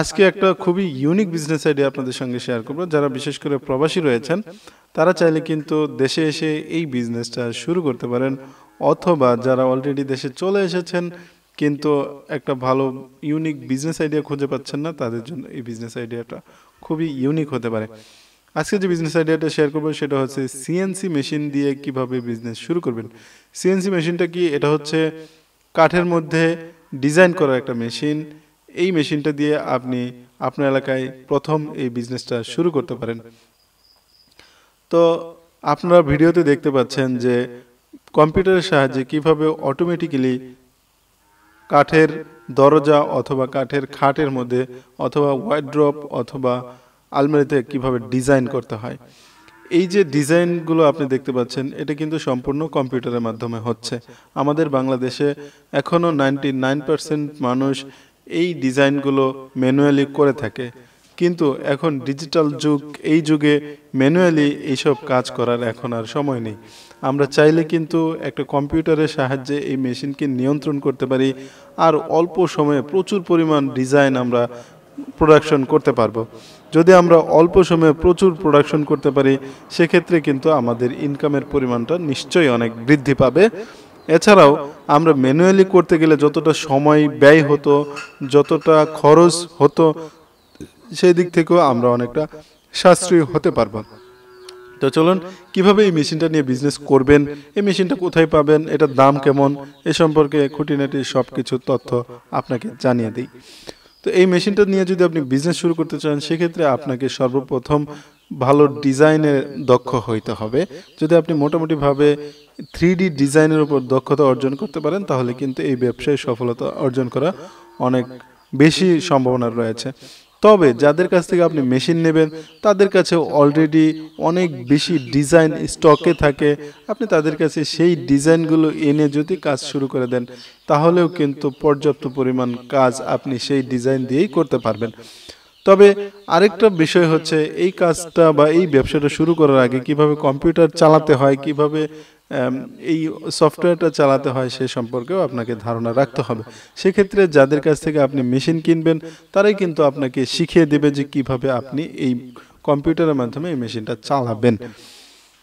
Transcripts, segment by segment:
আজকে একটা খুবই ইউনিক বিজনেস আইডিয়া আপনাদের সঙ্গে শেয়ার করবো যারা বিশেষ করে প্রবাসী রয়েছেন তারা চাইলে কিন্তু দেশে এসে এই বিজনেসটা শুরু করতে পারেন অথবা যারা অলরেডি দেশে চলে এসেছেন কিন্তু একটা ভালো ইউনিক বিজনেস আইডিয়া খুঁজে পাচ্ছেন না তাদের জন্য এই বিজনেস আইডিয়াটা খুবই ইউনিক হতে পারে আজকে যে বিজনেস আইডিয়াটা শেয়ার করবো সেটা হচ্ছে সিএনসি মেশিন দিয়ে কিভাবে বিজনেস শুরু করবেন সিএনসি মেশিনটা কি এটা হচ্ছে কাঠের মধ্যে ডিজাইন করা একটা মেশিন এই মেশিনটা দিয়ে আপনি আপনার এলাকায় প্রথম এই বিজনেসটা শুরু করতে পারেন তো আপনারা ভিডিওতে দেখতে পাচ্ছেন যে কম্পিউটারের সাহায্যে কিভাবে অটোমেটিক্যালি কাঠের দরজা অথবা কাঠের খাটের মধ্যে অথবা ওয়াইড্রপ অথবা আলমারিতে কিভাবে ডিজাইন করতে হয় এই যে ডিজাইনগুলো আপনি দেখতে পাচ্ছেন এটা কিন্তু সম্পূর্ণ কম্পিউটারের মাধ্যমে হচ্ছে আমাদের বাংলাদেশে এখনও নাইনটি মানুষ এই ডিজাইনগুলো ম্যানুয়ালি করে থাকে কিন্তু এখন ডিজিটাল যুগ এই যুগে ম্যানুয়ালি এইসব কাজ করার এখন আর সময় নেই আমরা চাইলে কিন্তু একটা কম্পিউটারের সাহায্যে এই মেশিনকে নিয়ন্ত্রণ করতে পারি আর অল্প সময়ে প্রচুর পরিমাণ ডিজাইন আমরা প্রোডাকশন করতে পারবো যদি আমরা অল্প সময়ে প্রচুর প্রোডাকশন করতে পারি সেক্ষেত্রে কিন্তু আমাদের ইনকামের পরিমাণটা নিশ্চয়ই অনেক বৃদ্ধি পাবে এছাড়াও আমরা ম্যানুয়ালি করতে গেলে যতটা সময় ব্যয় হতো যতটা খরচ হতো সেই দিক থেকেও আমরা অনেকটা সাশ্রয়ী হতে পারবো তো চলুন কীভাবে এই মেশিনটা নিয়ে বিজনেস করবেন এই মেশিনটা কোথায় পাবেন এটার দাম কেমন এ সম্পর্কে খুঁটিনাটি সব কিছু তথ্য আপনাকে জানিয়ে দিই তো এই মেশিনটা নিয়ে যদি আপনি বিজনেস শুরু করতে চান সেক্ষেত্রে আপনাকে সর্বপ্রথম ভালো ডিজাইনের দক্ষ হইতে হবে যদি আপনি মোটামুটিভাবে থ্রি ডি ডিজাইনের উপর দক্ষতা অর্জন করতে পারেন তাহলে কিন্তু এই ব্যবসায় সফলতা অর্জন করা অনেক বেশি সম্ভাবনা রয়েছে তবে যাদের কাছ থেকে আপনি মেশিন নেবেন তাদের কাছে অলরেডি অনেক বেশি ডিজাইন স্টকে থাকে আপনি তাদের কাছে সেই ডিজাইনগুলো এনে যদি কাজ শুরু করে দেন তাহলেও কিন্তু পর্যাপ্ত পরিমাণ কাজ আপনি সেই ডিজাইন দিয়েই করতে পারবেন তবে আরেকটা বিষয় হচ্ছে এই কাজটা বা এই ব্যবসাটা শুরু করার আগে কিভাবে কম্পিউটার চালাতে হয় কিভাবে এই সফটওয়্যারটা চালাতে হয় সে সম্পর্কেও আপনাকে ধারণা রাখতে হবে সেক্ষেত্রে যাদের কাছ থেকে আপনি মেশিন কিনবেন তারাই কিন্তু আপনাকে শিখিয়ে দেবে যে কিভাবে আপনি এই কম্পিউটারের মাধ্যমে এই মেশিনটা চালাবেন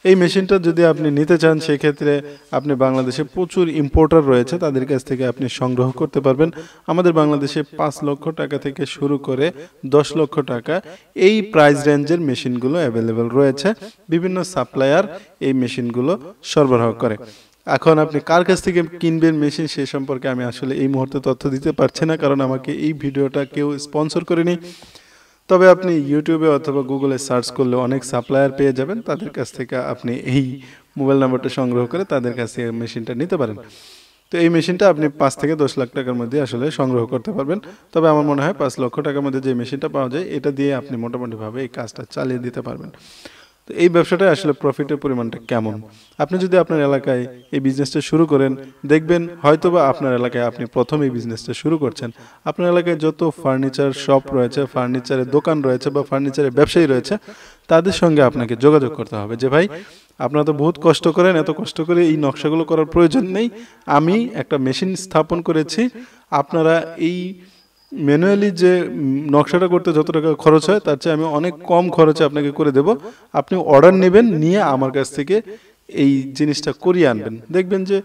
এই মেশিনটা যদি আপনি নিতে চান সেক্ষেত্রে আপনি বাংলাদেশে প্রচুর ইম্পোর্টার রয়েছে তাদের কাছ থেকে আপনি সংগ্রহ করতে পারবেন আমাদের বাংলাদেশে পাঁচ লক্ষ টাকা থেকে শুরু করে দশ লক্ষ টাকা এই প্রাইস রেঞ্জের মেশিনগুলো অ্যাভেলেবেল রয়েছে বিভিন্ন সাপ্লায়ার এই মেশিনগুলো সরবরাহ করে এখন আপনি কার কাছ থেকে কিনবেন মেশিন সে সম্পর্কে আমি আসলে এই মুহূর্তে তথ্য দিতে পারছি না কারণ আমাকে এই ভিডিওটা কেউ স্পন্সর করেনি তবে আপনি ইউটিউবে অথবা গুগলে সার্চ করলে অনেক সাপ্লায়ার পেয়ে যাবেন তাদের কাছ থেকে আপনি এই মোবাইল নাম্বারটা সংগ্রহ করে তাদের কাছে মেশিনটা নিতে পারেন তো এই মেশিনটা আপনি পাঁচ থেকে দশ লাখ টাকার মধ্যে আসলে সংগ্রহ করতে পারবেন তবে আমার মনে হয় পাঁচ লক্ষ টাকার মধ্যে যে মেশিনটা পাওয়া যায় এটা দিয়ে আপনি মোটামুটিভাবে এই কাজটা চালিয়ে দিতে পারবেন তো এই ব্যবসাটাই আসলে প্রফিটের পরিমাণটা কেমন আপনি যদি আপনার এলাকায় এই বিজনেসটা শুরু করেন দেখবেন হয়তোবা আপনার এলাকায় আপনি প্রথম এই বিজনেসটা শুরু করছেন আপনার এলাকায় যত ফার্নিচার শপ রয়েছে ফার্নিচারের দোকান রয়েছে বা ফার্নিচারের ব্যবসায়ী রয়েছে তাদের সঙ্গে আপনাকে যোগাযোগ করতে হবে যে ভাই আপনারা তো বহুত কষ্ট করেন এত কষ্ট করে এই নকশাগুলো করার প্রয়োজন নেই আমি একটা মেশিন স্থাপন করেছি আপনারা এই ম্যানুয়ালি যে নকশাটা করতে যত টাকা খরচ হয় তার চেয়ে আমি অনেক কম খরচে আপনাকে করে দেব আপনি অর্ডার নেবেন নিয়ে আমার কাছ থেকে এই জিনিসটা করিয়ে আনবেন দেখবেন যে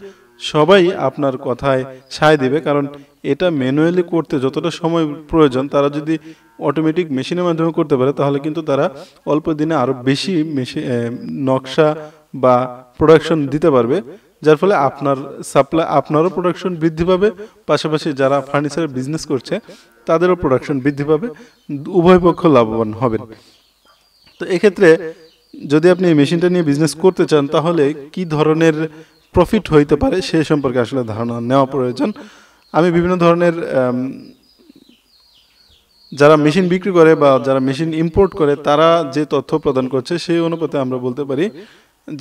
সবাই আপনার কথায় সায় দেবে কারণ এটা ম্যানুয়ালি করতে যতটা সময় প্রয়োজন তারা যদি অটোমেটিক মেশিনের মাধ্যমে করতে পারে তাহলে কিন্তু তারা অল্প দিনে আরও বেশি মেশিন নকশা বা প্রোডাকশন দিতে পারবে যার ফলে আপনার সাপ্লাই আপনারও প্রোডাকশন বৃদ্ধি পাবে পাশাপাশি যারা ফার্নিচারের বিজনেস করছে তাদেরও প্রোডাকশন বৃদ্ধি পাবে উভয় পক্ষ লাভবান হবেন তো এক্ষেত্রে যদি আপনি এই মেশিনটা নিয়ে বিজনেস করতে চান তাহলে কি ধরনের প্রফিট হইতে পারে সে সম্পর্কে আসলে ধারণা নেওয়া প্রয়োজন আমি বিভিন্ন ধরনের যারা মেশিন বিক্রি করে বা যারা মেশিন ইম্পোর্ট করে তারা যে তথ্য প্রদান করছে সেই অনুপাতে আমরা বলতে পারি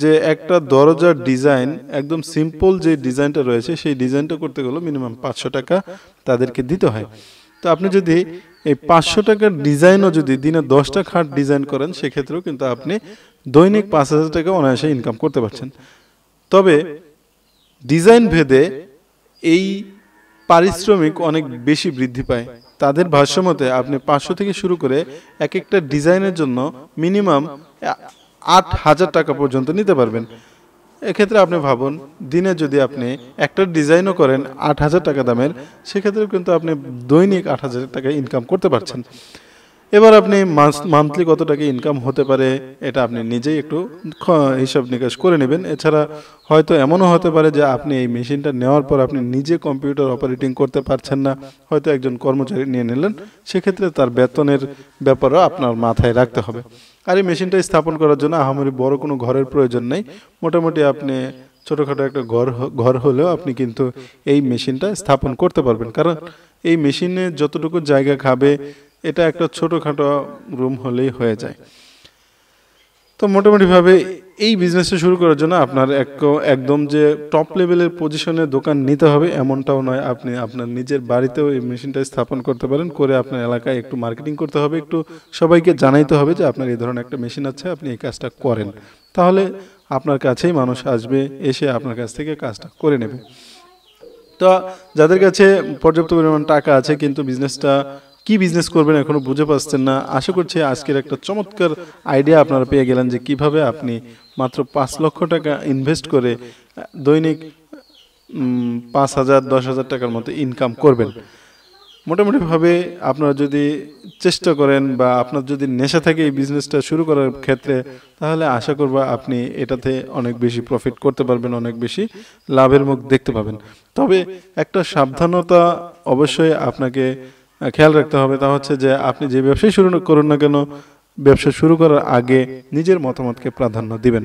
যে একটা দরজার ডিজাইন একদম সিম্পল যে ডিজাইনটা রয়েছে সেই ডিজাইনটা করতে গেলেও মিনিমাম পাঁচশো টাকা তাদেরকে দিতে হয় তো আপনি যদি এই পাঁচশো টাকার ডিজাইনও যদি দিনে দশটা খাট ডিজাইন করেন সেক্ষেত্রেও কিন্তু আপনি দৈনিক পাঁচ হাজার টাকা অনায়াসে ইনকাম করতে পারছেন তবে ডিজাইন ভেদে এই পারিশ্রমিক অনেক বেশি বৃদ্ধি পায় তাদের মতে আপনি পাঁচশো থেকে শুরু করে এক একটা ডিজাইনের জন্য মিনিমাম আট হাজার টাকা পর্যন্ত নিতে পারবেন এক্ষেত্রে আপনি ভাবুন দিনে যদি আপনি একটা ডিজাইনও করেন আট হাজার টাকা দামের সেক্ষেত্রেও কিন্তু আপনি দৈনিক আট হাজার টাকা ইনকাম করতে পারছেন এবার আপনি মান্থলি কত টাকা ইনকাম হতে পারে এটা আপনি নিজেই একটু হিসাব নিকাশ করে নেবেন এছাড়া হয়তো এমনও হতে পারে যে আপনি এই মেশিনটা নেওয়ার পর আপনি নিজে কম্পিউটার অপারেটিং করতে পারছেন না হয়তো একজন কর্মচারী নিয়ে নিলেন সেক্ষেত্রে তার বেতনের ব্যাপারও আপনার মাথায় রাখতে হবে আর এই মেশিনটা স্থাপন করার জন্য আহামরি বড় কোনো ঘরের প্রয়োজন নেই মোটামুটি আপনি ছোটোখাটো একটা ঘর ঘর হলেও আপনি কিন্তু এই মেশিনটা স্থাপন করতে পারবেন কারণ এই মেশিনে যতটুকু জায়গা খাবে এটা একটা ছোটোখাটো রুম হলেই হয়ে যায় তো মোটামুটিভাবে এই বিজনেসটা শুরু করার জন্য আপনার এক একদম যে টপ লেভেলের পজিশনে দোকান নিতে হবে এমনটাও নয় আপনি আপনার নিজের বাড়িতেও এই মেশিনটা স্থাপন করতে পারেন করে আপনার এলাকায় একটু মার্কেটিং করতে হবে একটু সবাইকে জানাইতে হবে যে আপনার এই ধরনের একটা মেশিন আছে আপনি এই কাজটা করেন তাহলে আপনার কাছেই মানুষ আসবে এসে আপনার কাছ থেকে কাজটা করে নেবে তো যাদের কাছে পর্যাপ্ত পরিমাণ টাকা আছে কিন্তু বিজনেসটা কি বিজনেস করবেন এখনো বুঝে পাচ্ছেন না আশা করছি আজকের একটা চমৎকার আইডিয়া আপনারা পেয়ে গেলেন যে কিভাবে আপনি মাত্র পাঁচ লক্ষ টাকা ইনভেস্ট করে দৈনিক পাঁচ হাজার দশ হাজার টাকার মতো ইনকাম করবেন মোটামুটিভাবে আপনারা যদি চেষ্টা করেন বা আপনার যদি নেশা থাকে এই বিজনেসটা শুরু করার ক্ষেত্রে তাহলে আশা করব আপনি এটাতে অনেক বেশি প্রফিট করতে পারবেন অনেক বেশি লাভের মুখ দেখতে পাবেন তবে একটা সাবধানতা অবশ্যই আপনাকে খেয়াল রাখতে হবে তা হচ্ছে যে আপনি যে ব্যবসায় শুরু করুন না কেন ব্যবসা শুরু করার আগে নিজের মতামতকে প্রাধান্য দিবেন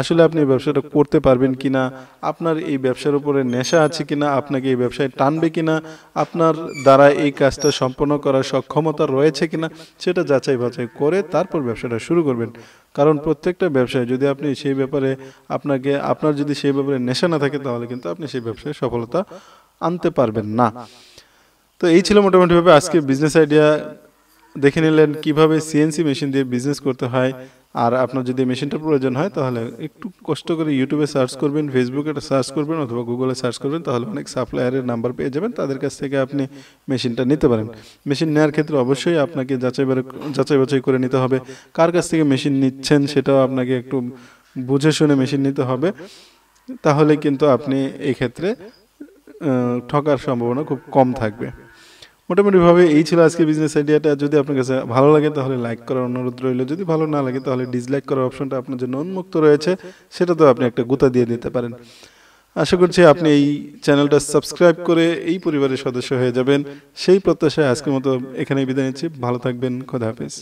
আসলে আপনি এই ব্যবসাটা করতে পারবেন কি না আপনার এই ব্যবসার উপরে নেশা আছে কি না আপনাকে এই ব্যবসায় টানবে কি না আপনার দ্বারা এই কাজটা সম্পন্ন করার সক্ষমতা রয়েছে কি না সেটা যাচাই বাছাই করে তারপর ব্যবসাটা শুরু করবেন কারণ প্রত্যেকটা ব্যবসায় যদি আপনি সেই ব্যাপারে আপনাকে আপনার যদি সেই ব্যাপারে নেশা না থাকে তাহলে কিন্তু আপনি সেই ব্যবসায় সফলতা আনতে পারবেন না তো এই ছিল মোটামুটিভাবে আজকে বিজনেস আইডিয়া দেখে নিলেন কিভাবে সিএনসি মেশিন দিয়ে বিজনেস করতে হয় আর আপনার যদি মেশিনটা প্রয়োজন হয় তাহলে একটু কষ্ট করে ইউটিউবে সার্চ করবেন ফেসবুকে সার্চ করবেন অথবা গুগলে সার্চ করবেন তাহলে অনেক সাপ্লায়ারের নাম্বার পেয়ে যাবেন তাদের কাছ থেকে আপনি মেশিনটা নিতে পারেন মেশিন নেওয়ার ক্ষেত্রে অবশ্যই আপনাকে যাচাই যাচাই বাছাই করে নিতে হবে কার কাছ থেকে মেশিন নিচ্ছেন সেটাও আপনাকে একটু বুঝে শুনে মেশিন নিতে হবে তাহলে কিন্তু আপনি এই ক্ষেত্রে ঠকার সম্ভাবনা খুব কম থাকবে মোটামুটিভাবে এই ছিল আজকে বিজনেস আইডিয়াটা যদি আপনার কাছে ভালো লাগে তাহলে লাইক করার অনুরোধ রইল যদি ভালো না লাগে তাহলে ডিসলাইক করার অপশনটা আপনার জন্য উন্মুক্ত রয়েছে সেটা তো আপনি একটা গুতা দিয়ে দিতে পারেন আশা করছি আপনি এই চ্যানেলটা সাবস্ক্রাইব করে এই পরিবারের সদস্য হয়ে যাবেন সেই প্রত্যাশায় আজকের মতো এখানেই বিদায় নিচ্ছি ভালো থাকবেন খোদা হাফিজ